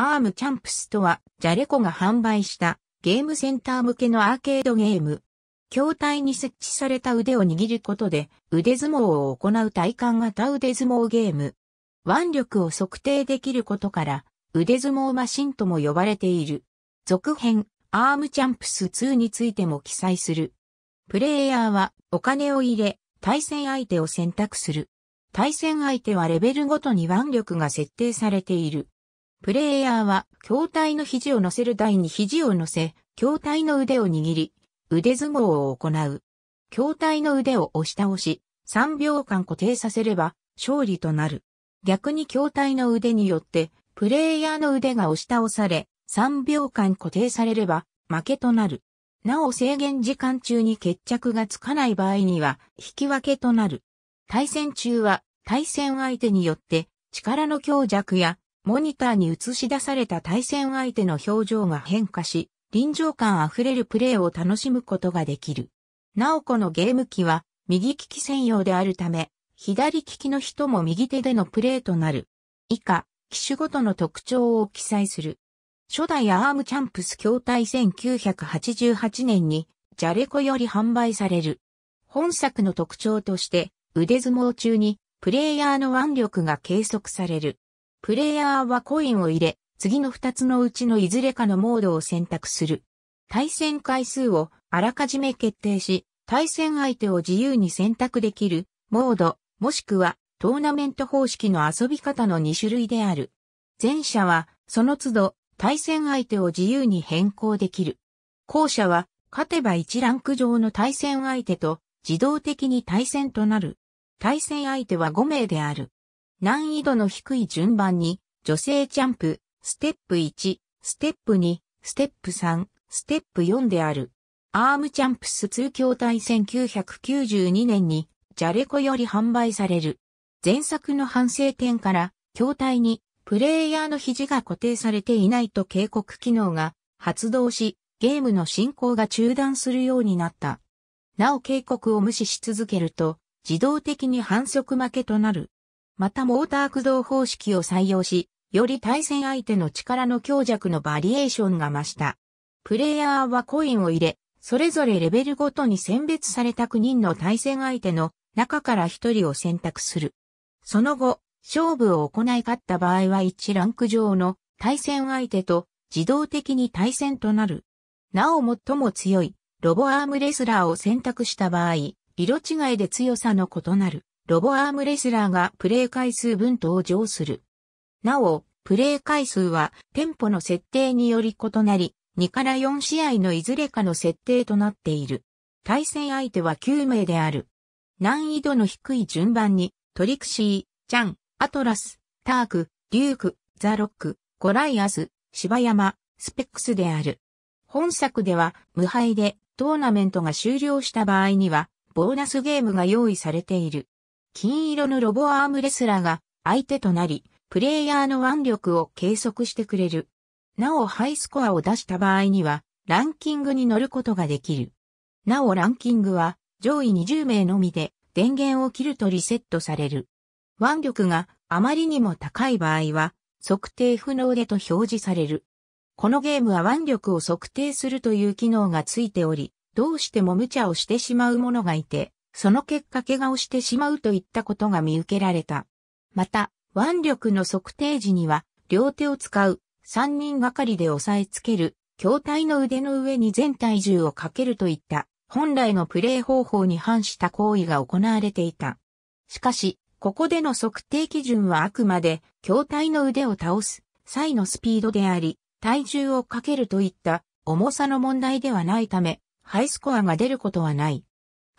アームチャンプスとは、ジャレコが販売したゲームセンター向けのアーケードゲーム。筐体に設置された腕を握ることで、腕相撲を行う体感型腕相撲ゲーム。腕力を測定できることから、腕相撲マシンとも呼ばれている。続編、アームチャンプス2についても記載する。プレイヤーはお金を入れ、対戦相手を選択する。対戦相手はレベルごとに腕力が設定されている。プレイヤーは、筐体の肘を乗せる台に肘を乗せ、筐体の腕を握り、腕相撲を行う。筐体の腕を押し倒し、3秒間固定させれば、勝利となる。逆に筐体の腕によって、プレイヤーの腕が押し倒され、3秒間固定されれば、負けとなる。なお制限時間中に決着がつかない場合には、引き分けとなる。対戦中は、対戦相手によって、力の強弱やモニターに映し出された対戦相手の表情が変化し、臨場感あふれるプレーを楽しむことができる。なおこのゲーム機は右利き専用であるため、左利きの人も右手でのプレーとなる。以下、機種ごとの特徴を記載する。初代アームチャンプス筐体1988年にジャレコより販売される。本作の特徴として腕相撲中にプレイヤーの腕力が計測される。プレイヤーはコインを入れ、次の2つのうちのいずれかのモードを選択する。対戦回数をあらかじめ決定し、対戦相手を自由に選択できる、モード、もしくはトーナメント方式の遊び方の2種類である。前者は、その都度、対戦相手を自由に変更できる。後者は、勝てば1ランク上の対戦相手と、自動的に対戦となる。対戦相手は5名である。難易度の低い順番に、女性ジャンプ、ステップ1、ステップ2、ステップ3、ステップ4である。アームチャンプス2協体1992年に、ジャレコより販売される。前作の反省点から、筐体に、プレイヤーの肘が固定されていないと警告機能が発動し、ゲームの進行が中断するようになった。なお警告を無視し続けると、自動的に反則負けとなる。またモーター駆動方式を採用し、より対戦相手の力の強弱のバリエーションが増した。プレイヤーはコインを入れ、それぞれレベルごとに選別された9人の対戦相手の中から1人を選択する。その後、勝負を行い勝った場合は1ランク上の対戦相手と自動的に対戦となる。なお最も強いロボアームレスラーを選択した場合、色違いで強さの異なる。ロボアームレスラーがプレイ回数分登場する。なお、プレイ回数はテンポの設定により異なり、2から4試合のいずれかの設定となっている。対戦相手は9名である。難易度の低い順番に、トリクシー、チャン、アトラス、ターク、デューク、ザ・ロック、ゴライアス、芝山、スペックスである。本作では無敗でトーナメントが終了した場合にはボーナスゲームが用意されている。金色のロボアームレスラーが相手となり、プレイヤーの腕力を計測してくれる。なおハイスコアを出した場合には、ランキングに乗ることができる。なおランキングは、上位20名のみで、電源を切るとリセットされる。腕力があまりにも高い場合は、測定不能でと表示される。このゲームは腕力を測定するという機能がついており、どうしても無茶をしてしまう者がいて、その結果怪我をしてしまうといったことが見受けられた。また、腕力の測定時には、両手を使う、三人がかりで押さえつける、筐体の腕の上に全体重をかけるといった、本来のプレー方法に反した行為が行われていた。しかし、ここでの測定基準はあくまで、筐体の腕を倒す、際のスピードであり、体重をかけるといった、重さの問題ではないため、ハイスコアが出ることはない。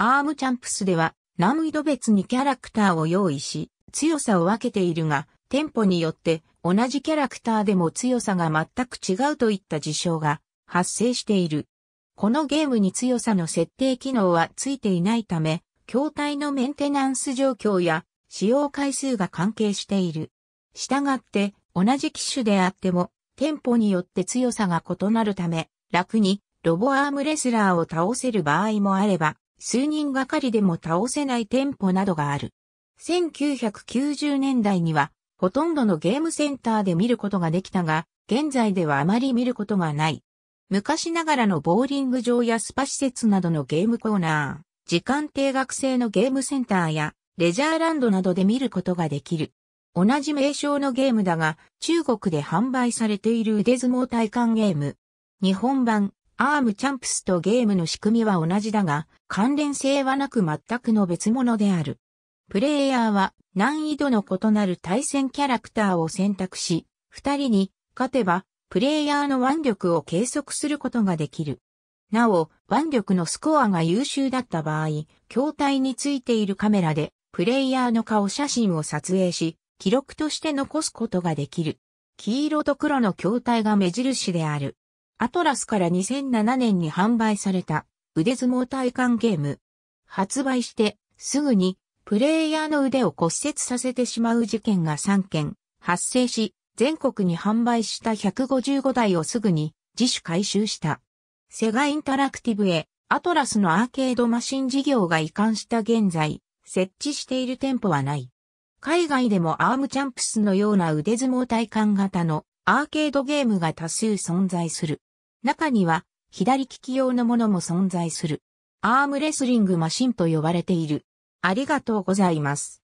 アームチャンプスでは難易度別にキャラクターを用意し、強さを分けているが、テンポによって同じキャラクターでも強さが全く違うといった事象が発生している。このゲームに強さの設定機能はついていないため、筐体のメンテナンス状況や使用回数が関係している。したがって、同じ機種であっても、テンポによって強さが異なるため、楽にロボアームレスラーを倒せる場合もあれば、数人がかりでも倒せない店舗などがある。1990年代には、ほとんどのゲームセンターで見ることができたが、現在ではあまり見ることがない。昔ながらのボーリング場やスパ施設などのゲームコーナー、時間定額制のゲームセンターや、レジャーランドなどで見ることができる。同じ名称のゲームだが、中国で販売されている腕相撲体感ゲーム。日本版、アームチャンプスとゲームの仕組みは同じだが、関連性はなく全くの別物である。プレイヤーは難易度の異なる対戦キャラクターを選択し、二人に勝てばプレイヤーの腕力を計測することができる。なお、腕力のスコアが優秀だった場合、筐体についているカメラでプレイヤーの顔写真を撮影し、記録として残すことができる。黄色と黒の筐体が目印である。アトラスから2007年に販売された腕相撲体感ゲーム。発売してすぐにプレイヤーの腕を骨折させてしまう事件が3件発生し、全国に販売した155台をすぐに自主回収した。セガインタラクティブへアトラスのアーケードマシン事業が移管した現在、設置している店舗はない。海外でもアームチャンプスのような腕相撲体感型のアーケードゲームが多数存在する。中には左利き用のものも存在する。アームレスリングマシンと呼ばれている。ありがとうございます。